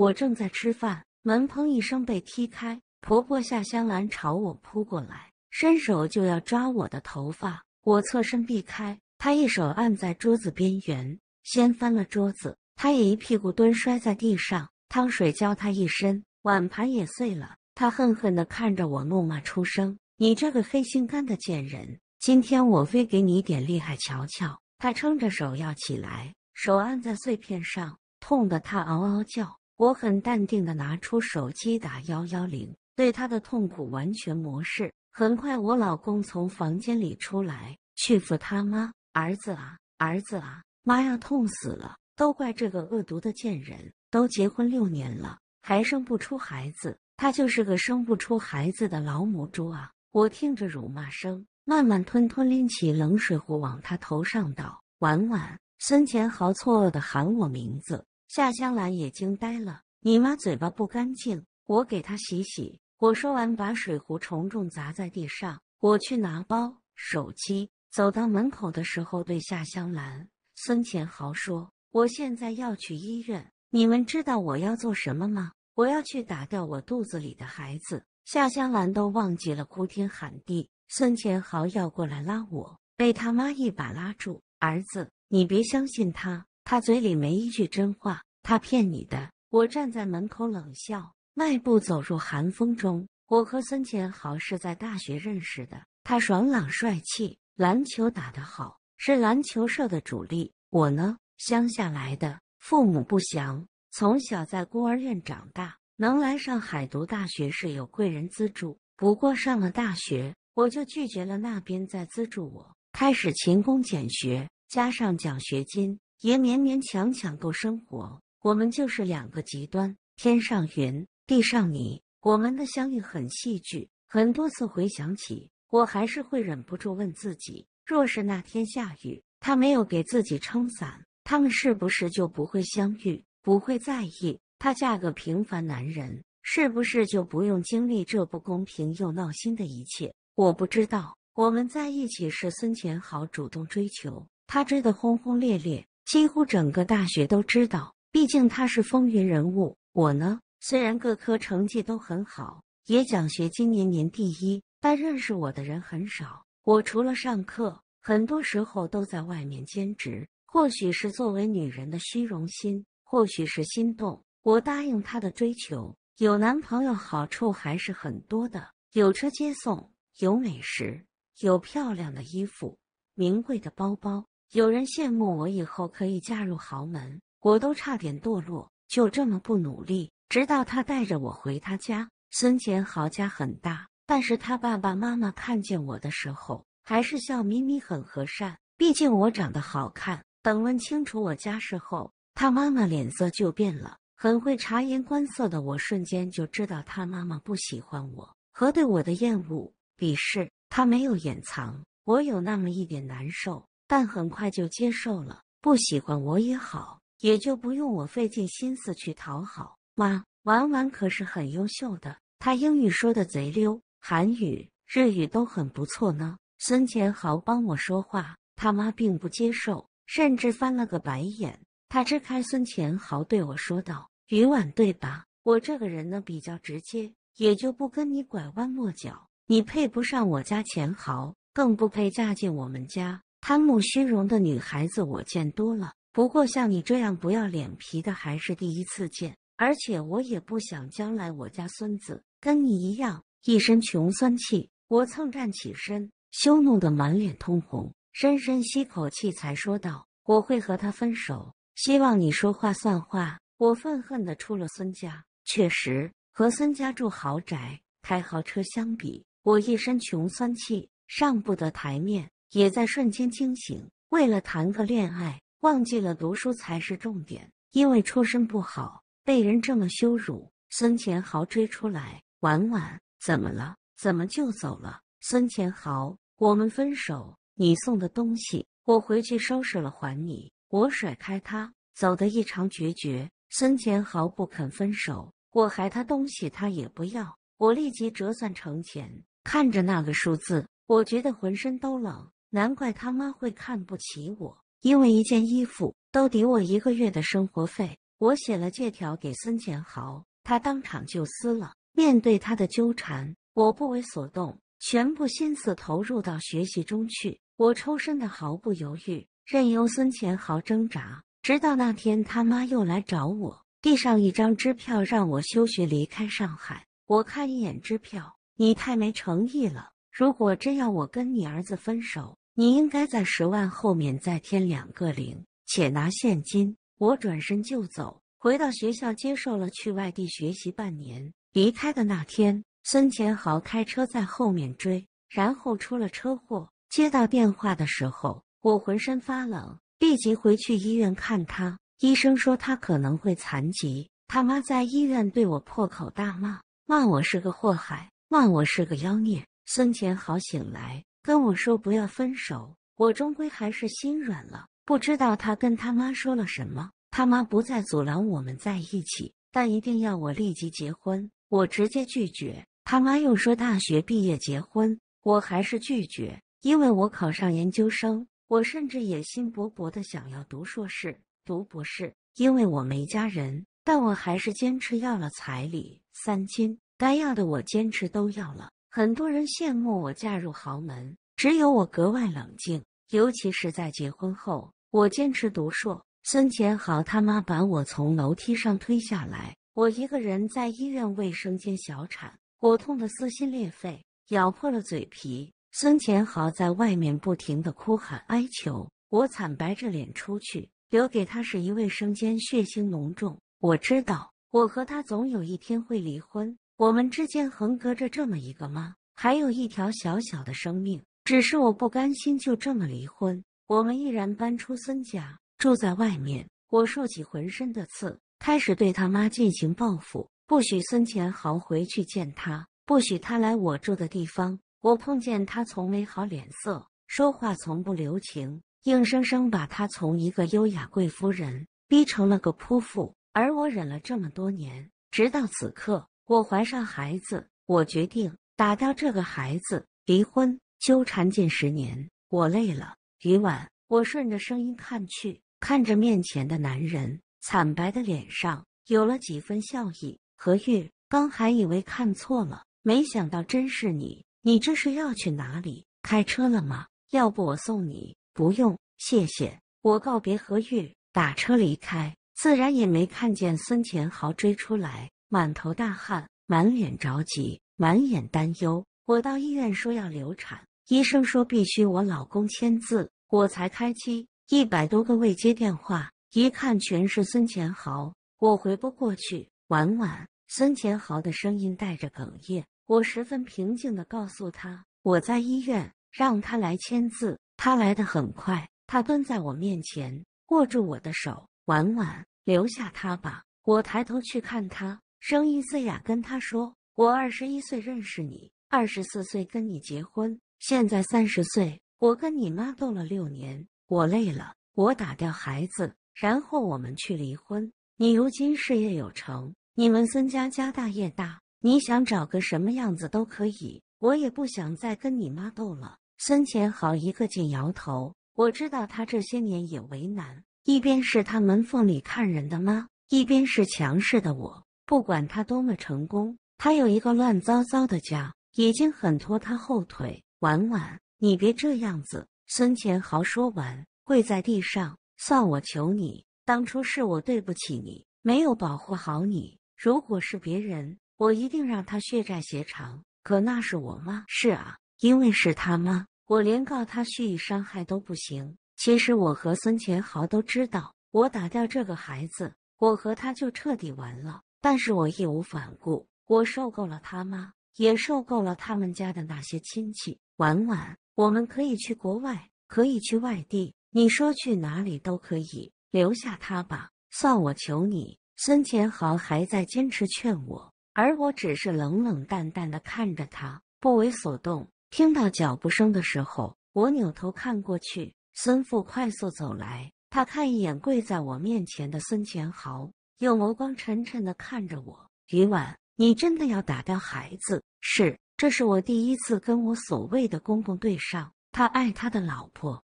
我正在吃饭，门砰一声被踢开，婆婆夏香兰朝我扑过来，伸手就要抓我的头发，我侧身避开，她一手按在桌子边缘，掀翻了桌子，她也一屁股蹲摔在地上，汤水浇她一身，碗盘也碎了，她恨恨地看着我，怒骂出声：“你这个黑心肝的贱人，今天我非给你点厉害瞧瞧！”她撑着手要起来，手按在碎片上，痛得她嗷嗷叫。我很淡定的拿出手机打幺幺零，对他的痛苦完全漠视。很快，我老公从房间里出来，去扶他妈儿子啊，儿子啊，妈呀，痛死了！都怪这个恶毒的贱人！都结婚六年了，还生不出孩子，她就是个生不出孩子的老母猪啊！我听着辱骂声，慢慢吞吞拎起冷水壶往她头上倒。晚晚，孙乾豪错愕的喊我名字。夏香兰也惊呆了，你妈嘴巴不干净，我给她洗洗。我说完，把水壶重重砸在地上。我去拿包、手机。走到门口的时候，对夏香兰、孙乾豪说：“我现在要去医院，你们知道我要做什么吗？我要去打掉我肚子里的孩子。”夏香兰都忘记了哭天喊地。孙乾豪要过来拉我，被他妈一把拉住。儿子，你别相信他。他嘴里没一句真话，他骗你的。我站在门口冷笑，迈步走入寒风中。我和孙乾豪是在大学认识的，他爽朗帅气，篮球打得好，是篮球社的主力。我呢，乡下来的，父母不详，从小在孤儿院长大，能来上海读大学是有贵人资助。不过上了大学，我就拒绝了那边再资助我，开始勤工俭学，加上奖学金。也勉勉强强够生活。我们就是两个极端，天上云，地上你。我们的相遇很戏剧，很多次回想起，我还是会忍不住问自己：若是那天下雨，他没有给自己撑伞，他们是不是就不会相遇，不会在意？他嫁个平凡男人，是不是就不用经历这不公平又闹心的一切？我不知道。我们在一起是孙乾好主动追求，他追得轰轰烈烈。几乎整个大学都知道，毕竟他是风云人物。我呢，虽然各科成绩都很好，也奖学今年年第一，但认识我的人很少。我除了上课，很多时候都在外面兼职。或许是作为女人的虚荣心，或许是心动，我答应他的追求。有男朋友好处还是很多的：有车接送，有美食，有漂亮的衣服，名贵的包包。有人羡慕我以后可以嫁入豪门，我都差点堕落，就这么不努力。直到他带着我回他家，孙乾豪家很大，但是他爸爸妈妈看见我的时候，还是笑眯眯，很和善。毕竟我长得好看。等问清楚我家事后，他妈妈脸色就变了，很会察言观色的我，瞬间就知道他妈妈不喜欢我和对我的厌恶、鄙视。他没有掩藏，我有那么一点难受。但很快就接受了，不喜欢我也好，也就不用我费尽心思去讨好妈。婉婉可是很优秀的，她英语说的贼溜，韩语、日语都很不错呢。孙乾豪帮我说话，他妈并不接受，甚至翻了个白眼。他支开孙乾豪，对我说道：“于婉，对吧？我这个人呢比较直接，也就不跟你拐弯抹角。你配不上我家乾豪，更不配嫁进我们家。”贪慕虚荣的女孩子我见多了，不过像你这样不要脸皮的还是第一次见。而且我也不想将来我家孙子跟你一样一身穷酸气。我蹭站起身，羞怒的满脸通红，深深吸口气才说道：“我会和他分手，希望你说话算话。”我愤恨的出了孙家。确实，和孙家住豪宅、开豪车相比，我一身穷酸气上不得台面。也在瞬间惊醒，为了谈个恋爱，忘记了读书才是重点。因为出身不好，被人这么羞辱，孙乾豪追出来：“婉婉，怎么了？怎么就走了？”孙乾豪：“我们分手，你送的东西，我回去收拾了还你。”我甩开他，走得异常决绝。孙乾豪不肯分手，我还他东西，他也不要。我立即折算成钱，看着那个数字，我觉得浑身都冷。难怪他妈会看不起我，因为一件衣服都抵我一个月的生活费。我写了借条给孙乾豪，他当场就撕了。面对他的纠缠，我不为所动，全部心思投入到学习中去。我抽身的毫不犹豫，任由孙乾豪挣扎。直到那天，他妈又来找我，递上一张支票，让我休学离开上海。我看一眼支票，你太没诚意了。如果真要我跟你儿子分手，你应该在十万后面再添两个零，且拿现金。我转身就走，回到学校，接受了去外地学习半年。离开的那天，孙乾豪开车在后面追，然后出了车祸。接到电话的时候，我浑身发冷，立即回去医院看他。医生说他可能会残疾。他妈在医院对我破口大骂，骂我是个祸害，骂我是个妖孽。孙乾豪醒来。跟我说不要分手，我终归还是心软了。不知道他跟他妈说了什么，他妈不再阻拦我们在一起，但一定要我立即结婚。我直接拒绝。他妈又说大学毕业结婚，我还是拒绝，因为我考上研究生，我甚至野心勃勃的想要读硕士、读博士，因为我没家人，但我还是坚持要了彩礼三金，该要的我坚持都要了。很多人羡慕我嫁入豪门，只有我格外冷静。尤其是在结婚后，我坚持读硕。孙乾豪他妈把我从楼梯上推下来，我一个人在医院卫生间小产，我痛得撕心裂肺，咬破了嘴皮。孙乾豪在外面不停的哭喊哀求，我惨白着脸出去，留给他是一卫生间血腥浓重。我知道，我和他总有一天会离婚。我们之间横隔着这么一个妈，还有一条小小的生命。只是我不甘心就这么离婚，我们毅然搬出孙家，住在外面。我竖起浑身的刺，开始对他妈进行报复，不许孙乾豪回去见他，不许他来我住的地方。我碰见他，从没好脸色，说话从不留情，硬生生把他从一个优雅贵夫人逼成了个泼妇。而我忍了这么多年，直到此刻。我怀上孩子，我决定打掉这个孩子，离婚。纠缠近十年，我累了。余晚，我顺着声音看去，看着面前的男人，惨白的脸上有了几分笑意。何玉刚还以为看错了，没想到真是你。你这是要去哪里？开车了吗？要不我送你。不用，谢谢。我告别何玉，打车离开，自然也没看见孙乾豪追出来。满头大汗，满脸着急，满眼担忧。我到医院说要流产，医生说必须我老公签字，我才开机。一百多个未接电话，一看全是孙乾豪，我回不过去。婉婉，孙乾豪的声音带着哽咽。我十分平静地告诉他，我在医院，让他来签字。他来的很快，他蹲在我面前，握住我的手。婉婉，留下他吧。我抬头去看他。声音嘶哑，跟他说：“我二十一岁认识你，二十四岁跟你结婚，现在三十岁，我跟你妈斗了六年，我累了，我打掉孩子，然后我们去离婚。你如今事业有成，你们孙家家大业大，你想找个什么样子都可以，我也不想再跟你妈斗了。”孙乾好一个劲摇头，我知道他这些年也为难，一边是他门缝里看人的妈，一边是强势的我。不管他多么成功，他有一个乱糟糟的家，已经很拖他后腿。婉婉，你别这样子。孙乾豪说完，跪在地上，算我求你。当初是我对不起你，没有保护好你。如果是别人，我一定让他血债血偿。可那是我妈。是啊，因为是他妈，我连告他蓄意伤害都不行。其实我和孙乾豪都知道，我打掉这个孩子，我和他就彻底完了。但是我义无反顾，我受够了他妈，也受够了他们家的那些亲戚。婉婉，我们可以去国外，可以去外地，你说去哪里都可以。留下他吧，算我求你。孙乾豪还在坚持劝我，而我只是冷冷淡淡的看着他，不为所动。听到脚步声的时候，我扭头看过去，孙父快速走来，他看一眼跪在我面前的孙乾豪。又眸光沉沉的看着我，余婉，你真的要打掉孩子？是，这是我第一次跟我所谓的公公对上。他爱他的老婆，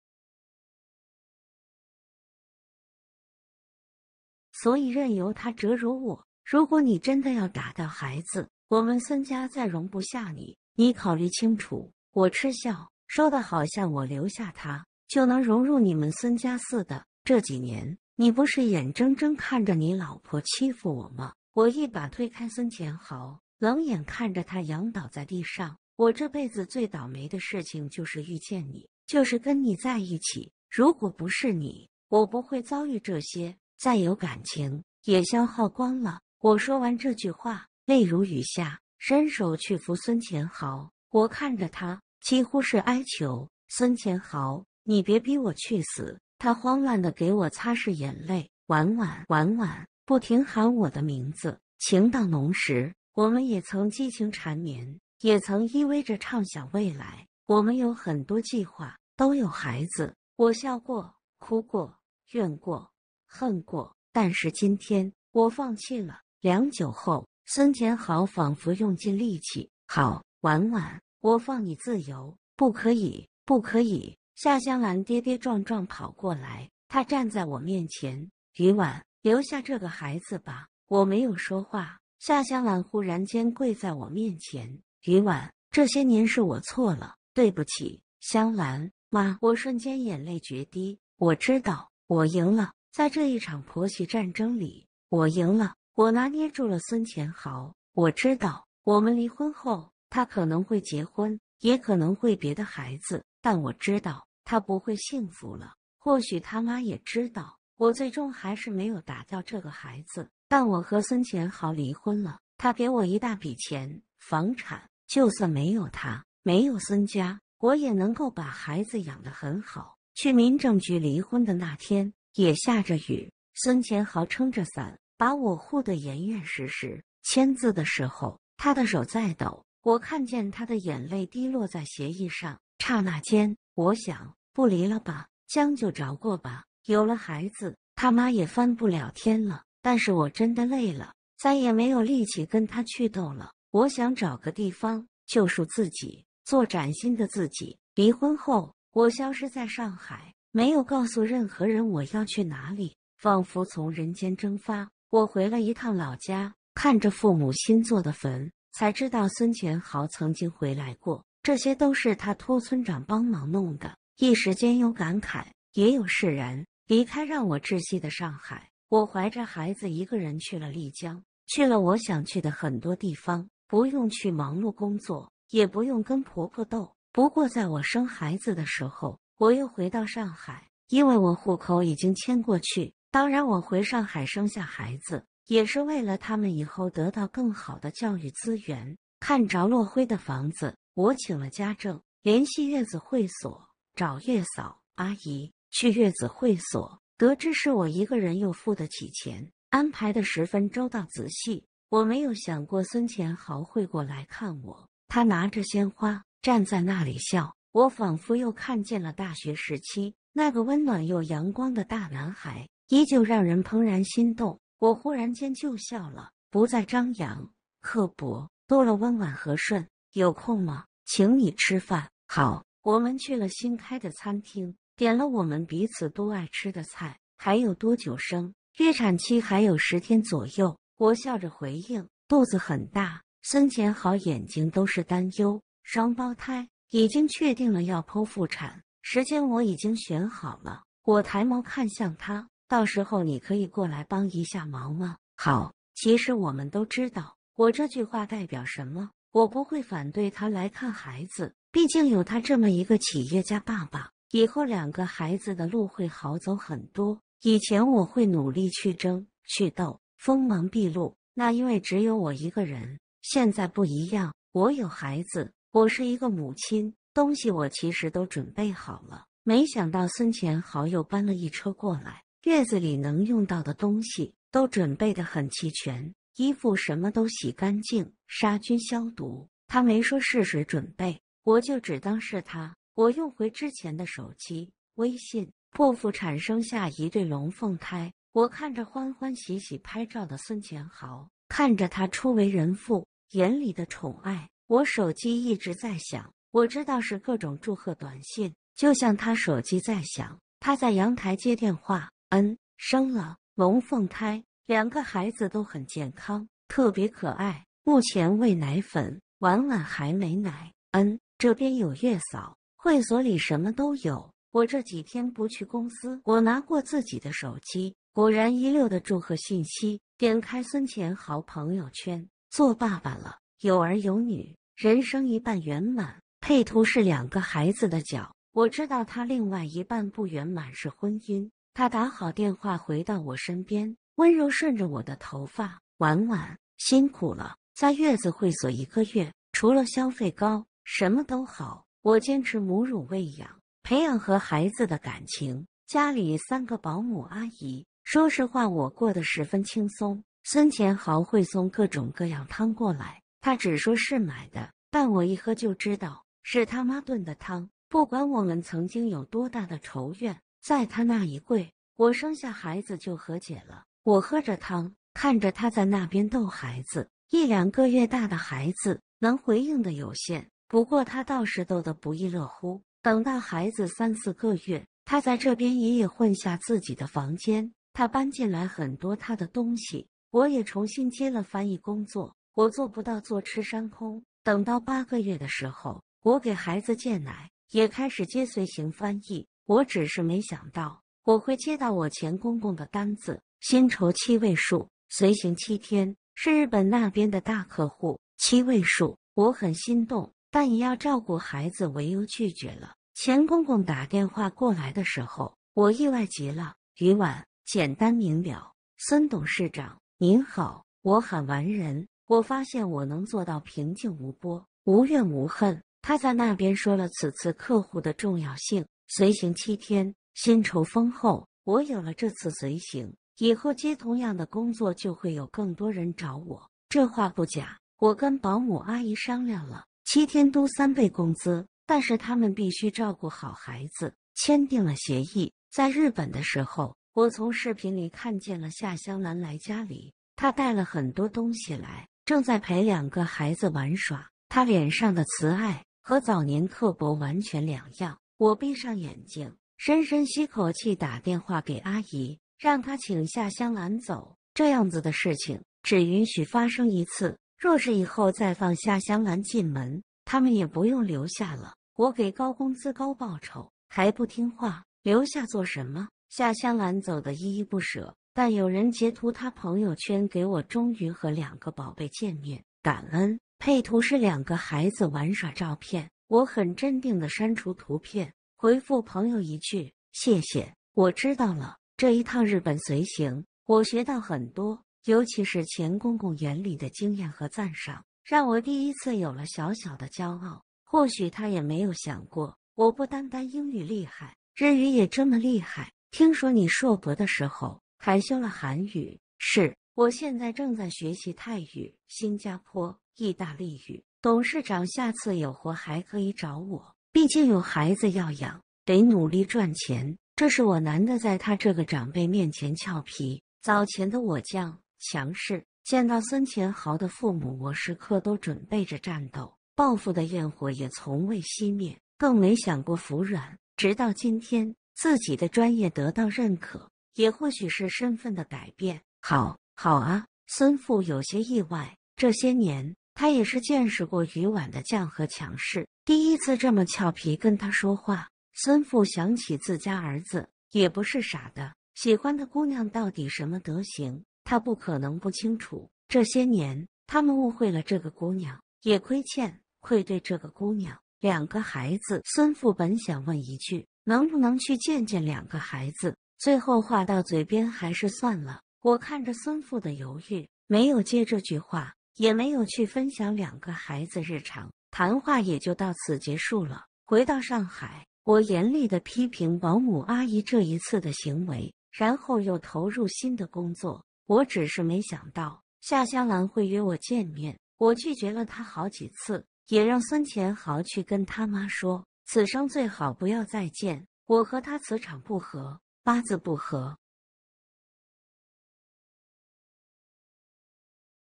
所以任由他折辱我。如果你真的要打掉孩子，我们孙家再容不下你，你考虑清楚。我嗤笑，说的好像我留下他就能融入你们孙家似的。这几年。你不是眼睁睁看着你老婆欺负我吗？我一把推开孙乾豪，冷眼看着他仰倒在地上。我这辈子最倒霉的事情就是遇见你，就是跟你在一起。如果不是你，我不会遭遇这些。再有感情也消耗光了。我说完这句话，泪如雨下，伸手去扶孙乾豪。我看着他，几乎是哀求：“孙乾豪，你别逼我去死。”他慌乱的给我擦拭眼泪，婉婉，婉婉，不停喊我的名字。情到浓时，我们也曾激情缠绵，也曾依偎着畅想未来。我们有很多计划，都有孩子。我笑过，哭过，怨过，恨过。但是今天，我放弃了。良久后，孙天豪仿佛用尽力气：“好，婉婉，我放你自由。”不可以，不可以。夏香兰跌跌撞撞跑过来，她站在我面前，余婉，留下这个孩子吧。我没有说话。夏香兰忽然间跪在我面前，余婉，这些年是我错了，对不起，香兰妈。我瞬间眼泪决堤。我知道我赢了，在这一场婆媳战争里，我赢了，我拿捏住了孙乾豪。我知道我们离婚后，他可能会结婚，也可能会别的孩子，但我知道。他不会幸福了。或许他妈也知道。我最终还是没有打掉这个孩子。但我和孙乾豪离婚了。他给我一大笔钱，房产。就算没有他，没有孙家，我也能够把孩子养得很好。去民政局离婚的那天也下着雨，孙乾豪撑着伞把我护得严严实实。签字的时候，他的手在抖。我看见他的眼泪滴落在协议上。刹那间。我想不离了吧，将就着过吧。有了孩子，他妈也翻不了天了。但是我真的累了，再也没有力气跟他去斗了。我想找个地方救赎自己，做崭新的自己。离婚后，我消失在上海，没有告诉任何人我要去哪里，仿佛从人间蒸发。我回了一趟老家，看着父母新做的坟，才知道孙乾豪曾经回来过。这些都是他托村长帮忙弄的。一时间有感慨，也有释然。离开让我窒息的上海，我怀着孩子一个人去了丽江，去了我想去的很多地方。不用去忙碌工作，也不用跟婆婆斗。不过在我生孩子的时候，我又回到上海，因为我户口已经迁过去。当然，我回上海生下孩子，也是为了他们以后得到更好的教育资源。看着落灰的房子。我请了家政，联系月子会所，找月嫂阿姨去月子会所，得知是我一个人又付得起钱，安排的十分周到仔细。我没有想过孙乾豪会过来看我，他拿着鲜花站在那里笑，我仿佛又看见了大学时期那个温暖又阳光的大男孩，依旧让人怦然心动。我忽然间就笑了，不再张扬刻薄，多了温婉和顺。有空吗？请你吃饭。好，我们去了新开的餐厅，点了我们彼此都爱吃的菜。还有多久生？预产期还有十天左右。我笑着回应，肚子很大。孙乾好，眼睛都是担忧。双胞胎已经确定了，要剖腹产，时间我已经选好了。我抬眸看向他，到时候你可以过来帮一下忙吗？好。其实我们都知道，我这句话代表什么。我不会反对他来看孩子，毕竟有他这么一个企业家爸爸，以后两个孩子的路会好走很多。以前我会努力去争去斗，锋芒毕露，那因为只有我一个人。现在不一样，我有孩子，我是一个母亲。东西我其实都准备好了，没想到孙前豪又搬了一车过来，月子里能用到的东西都准备的很齐全，衣服什么都洗干净。杀菌消毒，他没说是谁准备，我就只当是他。我用回之前的手机，微信破腹产生下一对龙凤胎。我看着欢欢喜喜拍照的孙乾豪，看着他初为人父眼里的宠爱，我手机一直在响。我知道是各种祝贺短信，就像他手机在响。他在阳台接电话，嗯，生了龙凤胎，两个孩子都很健康，特别可爱。目前喂奶粉，晚晚还没奶。嗯，这边有月嫂，会所里什么都有。我这几天不去公司，我拿过自己的手机，果然一溜的祝贺信息。点开孙乾豪朋友圈，做爸爸了，有儿有女，人生一半圆满。配图是两个孩子的脚。我知道他另外一半不圆满是婚姻。他打好电话回到我身边，温柔顺着我的头发。婉婉辛苦了。在月子会所一个月，除了消费高，什么都好。我坚持母乳喂养，培养和孩子的感情。家里三个保姆阿姨，说实话，我过得十分轻松。孙乾豪会送各种各样汤过来，他只说是买的，但我一喝就知道是他妈炖的汤。不管我们曾经有多大的仇怨，在他那一跪，我生下孩子就和解了。我喝着汤，看着他在那边逗孩子。一两个月大的孩子能回应的有限，不过他倒是逗得不亦乐乎。等到孩子三四个月，他在这边爷爷混下自己的房间，他搬进来很多他的东西。我也重新接了翻译工作，我做不到坐吃山空。等到八个月的时候，我给孩子戒奶，也开始接随行翻译。我只是没想到我会接到我前公公的单子，薪酬七位数，随行七天。是日本那边的大客户，七位数，我很心动，但以要照顾孩子为由拒绝了。钱公公打电话过来的时候，我意外极了。余婉，简单明了，孙董事长您好，我喊完人，我发现我能做到平静无波，无怨无恨。他在那边说了此次客户的重要性，随行七天，薪酬丰厚。我有了这次随行。以后接同样的工作，就会有更多人找我。这话不假。我跟保姆阿姨商量了，七天都三倍工资，但是他们必须照顾好孩子。签订了协议。在日本的时候，我从视频里看见了夏香兰来家里，她带了很多东西来，正在陪两个孩子玩耍。她脸上的慈爱和早年刻薄完全两样。我闭上眼睛，深深吸口气，打电话给阿姨。让他请夏香兰走，这样子的事情只允许发生一次。若是以后再放夏香兰进门，他们也不用留下了。我给高工资、高报酬，还不听话，留下做什么？夏香兰走的依依不舍，但有人截图他朋友圈给我，终于和两个宝贝见面，感恩。配图是两个孩子玩耍照片，我很镇定的删除图片，回复朋友一句：“谢谢，我知道了。”这一趟日本随行，我学到很多，尤其是钱公公眼里的惊艳和赞赏，让我第一次有了小小的骄傲。或许他也没有想过，我不单单英语厉害，日语也这么厉害。听说你硕博的时候还修了韩语，是？我现在正在学习泰语、新加坡、意大利语。董事长，下次有活还可以找我，毕竟有孩子要养，得努力赚钱。这是我难得在他这个长辈面前俏皮。早前的我犟强势，见到孙乾豪的父母，我时刻都准备着战斗，报复的焰火也从未熄灭，更没想过服软。直到今天，自己的专业得到认可，也或许是身份的改变，好好啊。孙父有些意外，这些年他也是见识过余婉的犟和强势，第一次这么俏皮跟他说话。孙父想起自家儿子也不是傻的，喜欢的姑娘到底什么德行，他不可能不清楚。这些年他们误会了这个姑娘，也亏欠愧对这个姑娘。两个孩子，孙父本想问一句，能不能去见见两个孩子，最后话到嘴边还是算了。我看着孙父的犹豫，没有接这句话，也没有去分享两个孩子日常。谈话也就到此结束了。回到上海。我严厉的批评保姆阿姨这一次的行为，然后又投入新的工作。我只是没想到夏香兰会约我见面，我拒绝了她好几次，也让孙乾豪去跟他妈说，此生最好不要再见。我和他磁场不合，八字不合。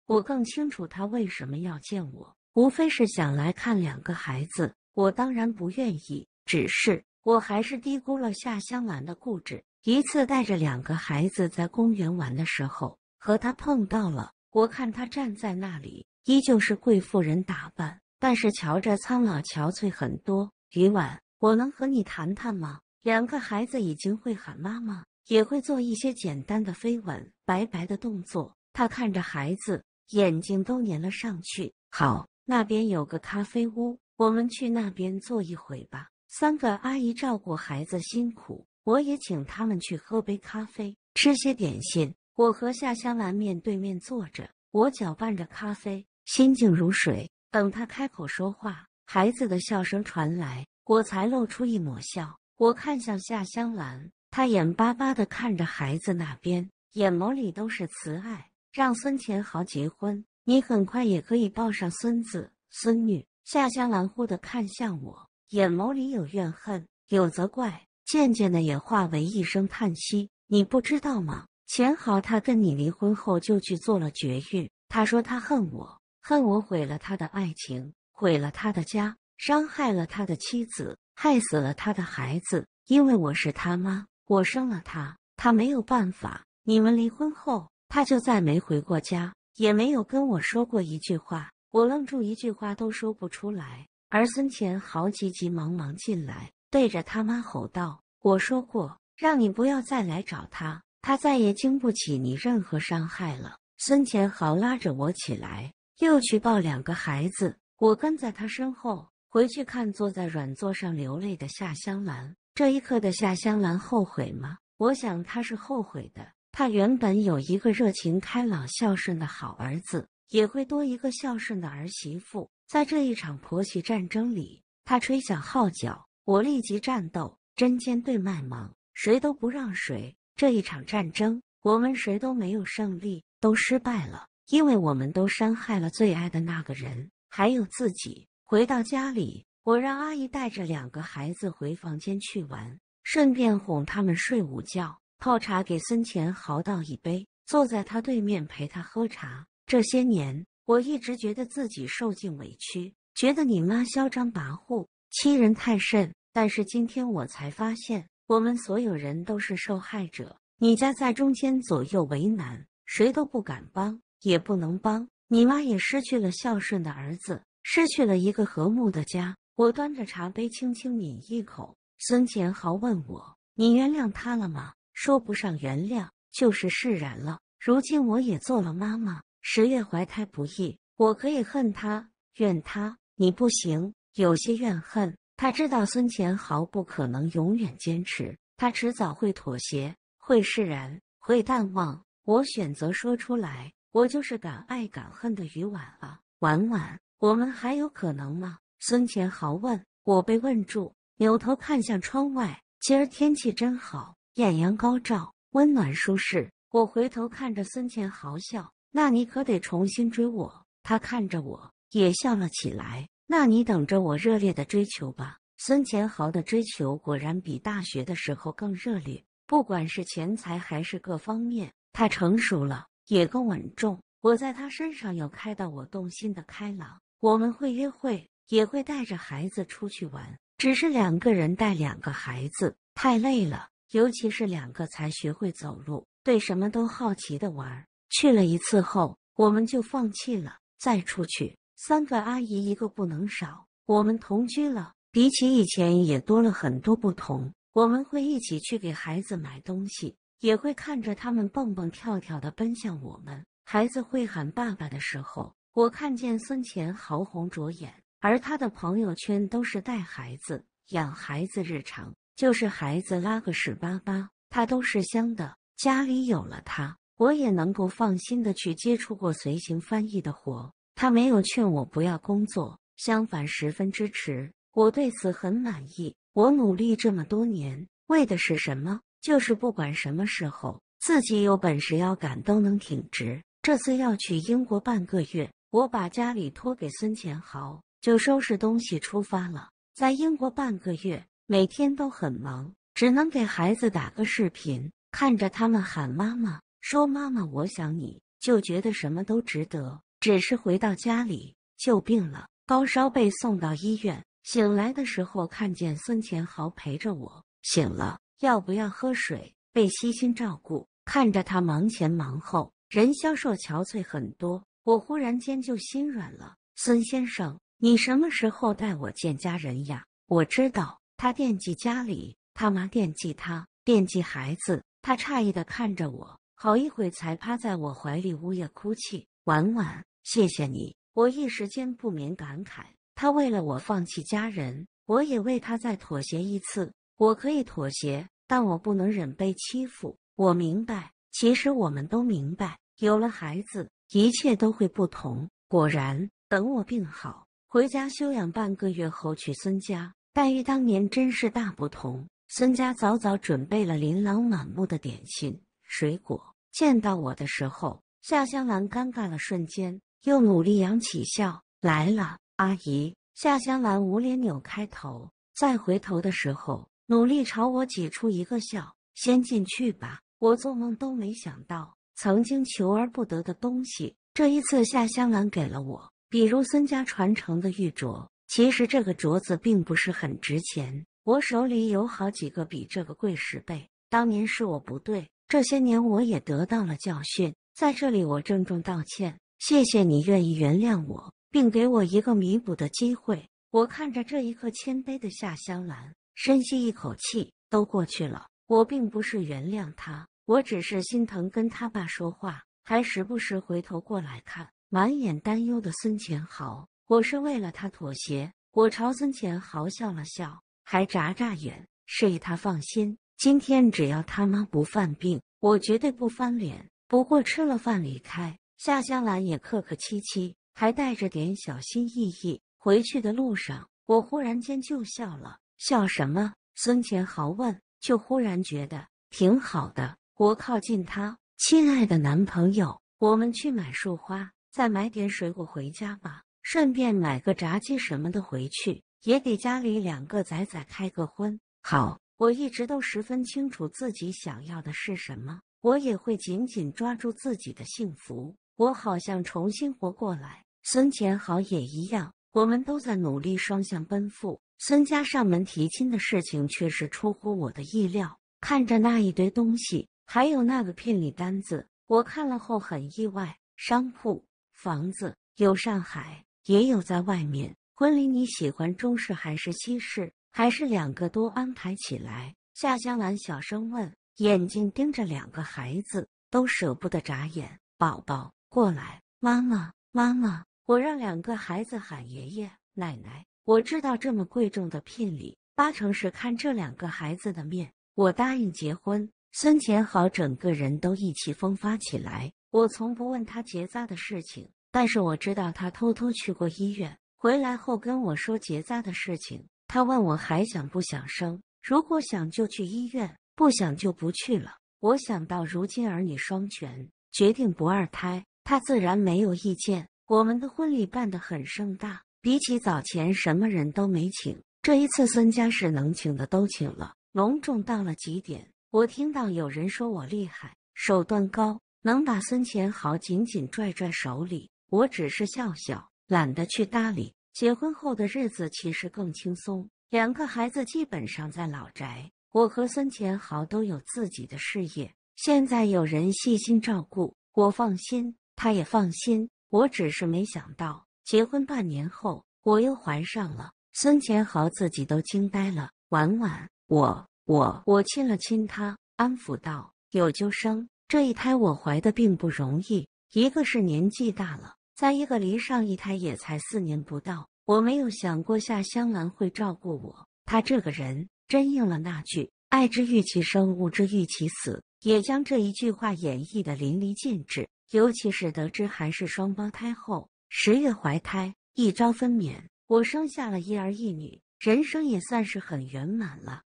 我更清楚他为什么要见我，无非是想来看两个孩子。我当然不愿意。只是我还是低估了夏香兰的固执。一次带着两个孩子在公园玩的时候，和她碰到了。我看她站在那里，依旧是贵妇人打扮，但是瞧着苍老憔悴很多。余婉，我能和你谈谈吗？两个孩子已经会喊妈妈，也会做一些简单的飞吻、白白的动作。她看着孩子，眼睛都黏了上去。好，那边有个咖啡屋，我们去那边坐一会吧。三个阿姨照顾孩子辛苦，我也请他们去喝杯咖啡，吃些点心。我和夏香兰面对面坐着，我搅拌着咖啡，心静如水。等他开口说话，孩子的笑声传来，我才露出一抹笑。我看向夏香兰，她眼巴巴的看着孩子那边，眼眸里都是慈爱。让孙乾豪结婚，你很快也可以抱上孙子孙女。夏香兰忽地看向我。眼眸里有怨恨，有责怪，渐渐的也化为一声叹息。你不知道吗？钱豪他跟你离婚后就去做了绝育。他说他恨我，恨我毁了他的爱情，毁了他的家，伤害了他的妻子，害死了他的孩子。因为我是他妈，我生了他，他没有办法。你们离婚后，他就再没回过家，也没有跟我说过一句话。我愣住，一句话都说不出来。而孙乾豪急急忙忙进来，对着他妈吼道：“我说过，让你不要再来找他，他再也经不起你任何伤害了。”孙乾豪拉着我起来，又去抱两个孩子，我跟在他身后回去看坐在软座上流泪的夏香兰。这一刻的夏香兰后悔吗？我想他是后悔的。他原本有一个热情开朗、孝顺的好儿子，也会多一个孝顺的儿媳妇。在这一场婆媳战争里，他吹响号角，我立即战斗，针尖对麦芒，谁都不让谁。这一场战争，我们谁都没有胜利，都失败了，因为我们都伤害了最爱的那个人，还有自己。回到家里，我让阿姨带着两个孩子回房间去玩，顺便哄他们睡午觉，泡茶给孙乾豪倒一杯，坐在他对面陪他喝茶。这些年。我一直觉得自己受尽委屈，觉得你妈嚣张跋扈、欺人太甚。但是今天我才发现，我们所有人都是受害者。你家在中间左右为难，谁都不敢帮，也不能帮。你妈也失去了孝顺的儿子，失去了一个和睦的家。我端着茶杯，轻轻抿一口。孙乾豪问我：“你原谅他了吗？”说不上原谅，就是释然了。如今我也做了妈妈。十月怀胎不易，我可以恨他怨他，你不行。有些怨恨，他知道孙乾毫不可能永远坚持，他迟早会妥协，会释然，会淡忘。我选择说出来，我就是敢爱敢恨的余婉了。婉婉，我们还有可能吗？孙乾豪问。我被问住，扭头看向窗外。今儿天气真好，艳阳高照，温暖舒适。我回头看着孙乾豪笑。那你可得重新追我。他看着我，也笑了起来。那你等着我热烈的追求吧。孙乾豪的追求果然比大学的时候更热烈，不管是钱财还是各方面，他成熟了，也更稳重。我在他身上有看到我动心的开朗。我们会约会，也会带着孩子出去玩，只是两个人带两个孩子太累了，尤其是两个才学会走路，对什么都好奇的玩。去了一次后，我们就放弃了再出去。三个阿姨一个不能少。我们同居了，比起以前也多了很多不同。我们会一起去给孩子买东西，也会看着他们蹦蹦跳跳的奔向我们。孩子会喊爸爸的时候，我看见孙乾豪红着眼，而他的朋友圈都是带孩子、养孩子日常，就是孩子拉个屎粑粑，他都是香的。家里有了他。我也能够放心的去接触过随行翻译的活，他没有劝我不要工作，相反十分支持，我对此很满意。我努力这么多年，为的是什么？就是不管什么时候，自己有本事要干都能挺直。这次要去英国半个月，我把家里托给孙乾豪，就收拾东西出发了。在英国半个月，每天都很忙，只能给孩子打个视频，看着他们喊妈妈。说：“妈妈，我想你就觉得什么都值得。只是回到家里就病了，高烧被送到医院。醒来的时候看见孙乾豪陪着我，醒了，要不要喝水？被悉心照顾，看着他忙前忙后，人消瘦憔悴很多。我忽然间就心软了。孙先生，你什么时候带我见家人呀？我知道他惦记家里，他妈惦记他，惦记孩子。他诧异的看着我。”好一会才趴在我怀里呜咽哭泣，婉婉，谢谢你。我一时间不免感慨，他为了我放弃家人，我也为他再妥协一次。我可以妥协，但我不能忍被欺负。我明白，其实我们都明白，有了孩子，一切都会不同。果然，等我病好，回家休养半个月后去孙家，待遇当年真是大不同。孙家早早准备了琳琅满目的点心。水果见到我的时候，夏香兰尴尬了，瞬间又努力扬起笑来了。阿姨，夏香兰捂脸扭开头，再回头的时候，努力朝我挤出一个笑。先进去吧，我做梦都没想到，曾经求而不得的东西，这一次夏香兰给了我。比如孙家传承的玉镯，其实这个镯子并不是很值钱，我手里有好几个比这个贵十倍。当年是我不对。这些年我也得到了教训，在这里我郑重道歉。谢谢你愿意原谅我，并给我一个弥补的机会。我看着这一刻谦卑的夏香兰，深吸一口气，都过去了。我并不是原谅他，我只是心疼跟他爸说话，还时不时回头过来看，满眼担忧的孙乾豪。我是为了他妥协。我朝孙乾豪笑了笑，还眨眨眼，示意他放心。今天只要他妈不犯病，我绝对不翻脸。不过吃了饭离开，夏香兰也客客气气，还带着点小心翼翼。回去的路上，我忽然间就笑了。笑什么？孙乾豪问。就忽然觉得挺好的。我靠近他，亲爱的男朋友，我们去买束花，再买点水果回家吧。顺便买个炸鸡什么的回去，也给家里两个仔仔开个荤。好。我一直都十分清楚自己想要的是什么，我也会紧紧抓住自己的幸福。我好像重新活过来。孙乾豪也一样，我们都在努力双向奔赴。孙家上门提亲的事情却是出乎我的意料。看着那一堆东西，还有那个聘礼单子，我看了后很意外。商铺、房子，有上海，也有在外面。婚礼，你喜欢中式还是西式？还是两个多安排起来。夏香兰小声问，眼睛盯着两个孩子，都舍不得眨眼。宝宝，过来，妈妈，妈妈，我让两个孩子喊爷爷奶奶。我知道这么贵重的聘礼，八成是看这两个孩子的面，我答应结婚。孙乾好，整个人都意气风发起来。我从不问他结扎的事情，但是我知道他偷偷去过医院，回来后跟我说结扎的事情。他问我还想不想生，如果想就去医院，不想就不去了。我想到如今儿女双全，决定不二胎，他自然没有意见。我们的婚礼办得很盛大，比起早前什么人都没请，这一次孙家是能请的都请了，隆重到了极点。我听到有人说我厉害，手段高，能把孙乾豪紧紧拽拽手里，我只是笑笑，懒得去搭理。结婚后的日子其实更轻松，两个孩子基本上在老宅，我和孙前豪都有自己的事业。现在有人细心照顾，我放心，他也放心。我只是没想到，结婚半年后我又怀上了。孙前豪自己都惊呆了。婉婉，我我我亲了亲他，安抚道：“有就生，这一胎我怀的并不容易，一个是年纪大了。”在一个，离上一胎也才四年不到。我没有想过夏香兰会照顾我，她这个人真应了那句“爱之欲其生，恶之欲其死”，也将这一句话演绎的淋漓尽致。尤其是得知还是双胞胎后，十月怀胎，一朝分娩，我生下了一儿一女，人生也算是很圆满了。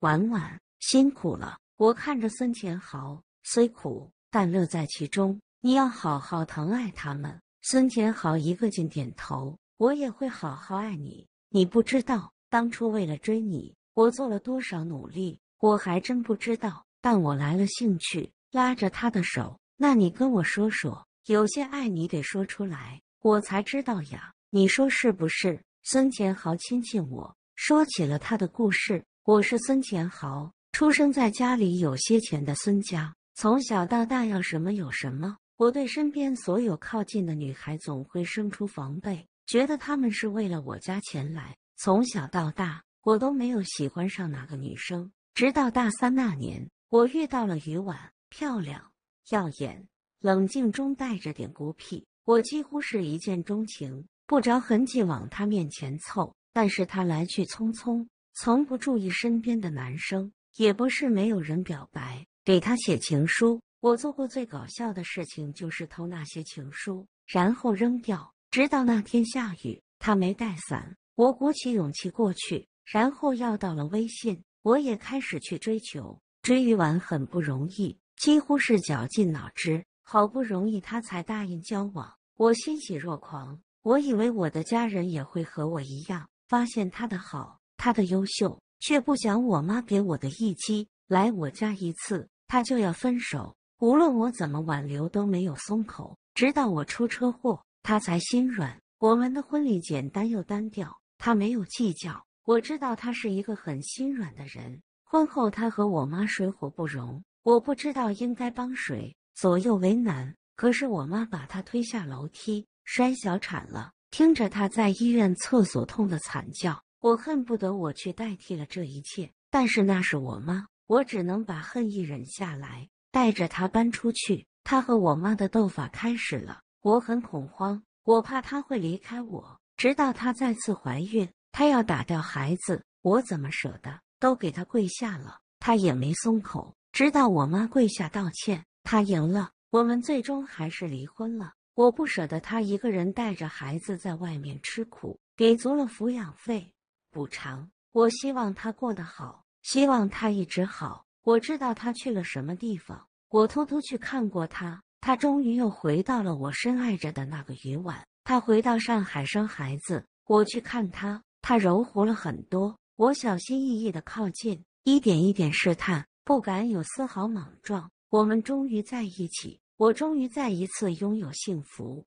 婉婉辛苦了，我看着孙田豪。虽苦，但乐在其中。你要好好疼爱他们。孙天豪一个劲点头。我也会好好爱你。你不知道，当初为了追你，我做了多少努力。我还真不知道，但我来了兴趣，拉着他的手。那你跟我说说，有些爱你得说出来，我才知道呀。你说是不是？孙天豪亲亲我说起了他的故事。我是孙天豪，出生在家里有些钱的孙家。从小到大要什么有什么，我对身边所有靠近的女孩总会生出防备，觉得她们是为了我家前来。从小到大我都没有喜欢上哪个女生，直到大三那年，我遇到了余婉，漂亮、耀眼、冷静中带着点孤僻，我几乎是一见钟情，不着痕迹往她面前凑。但是她来去匆匆，从不注意身边的男生，也不是没有人表白。给他写情书，我做过最搞笑的事情就是偷那些情书，然后扔掉。直到那天下雨，他没带伞，我鼓起勇气过去，然后要到了微信。我也开始去追求，追丸很不容易，几乎是绞尽脑汁，好不容易他才答应交往，我欣喜若狂。我以为我的家人也会和我一样，发现他的好，他的优秀，却不想我妈给我的一击，来我家一次。他就要分手，无论我怎么挽留都没有松口，直到我出车祸，他才心软。我们的婚礼简单又单调，他没有计较。我知道他是一个很心软的人。婚后他和我妈水火不容，我不知道应该帮谁，左右为难。可是我妈把他推下楼梯，摔小产了，听着他在医院厕所痛的惨叫，我恨不得我去代替了这一切，但是那是我妈。我只能把恨意忍下来，带着他搬出去。他和我妈的斗法开始了，我很恐慌，我怕他会离开我。直到他再次怀孕，他要打掉孩子，我怎么舍得？都给他跪下了，他也没松口，直到我妈跪下道歉，他赢了。我们最终还是离婚了。我不舍得他一个人带着孩子在外面吃苦，给足了抚养费补偿。我希望他过得好。希望他一直好。我知道他去了什么地方。我偷偷去看过他，他终于又回到了我深爱着的那个渔晚。他回到上海生孩子，我去看他，他柔和了很多。我小心翼翼的靠近，一点一点试探，不敢有丝毫莽撞。我们终于在一起，我终于再一次拥有幸福。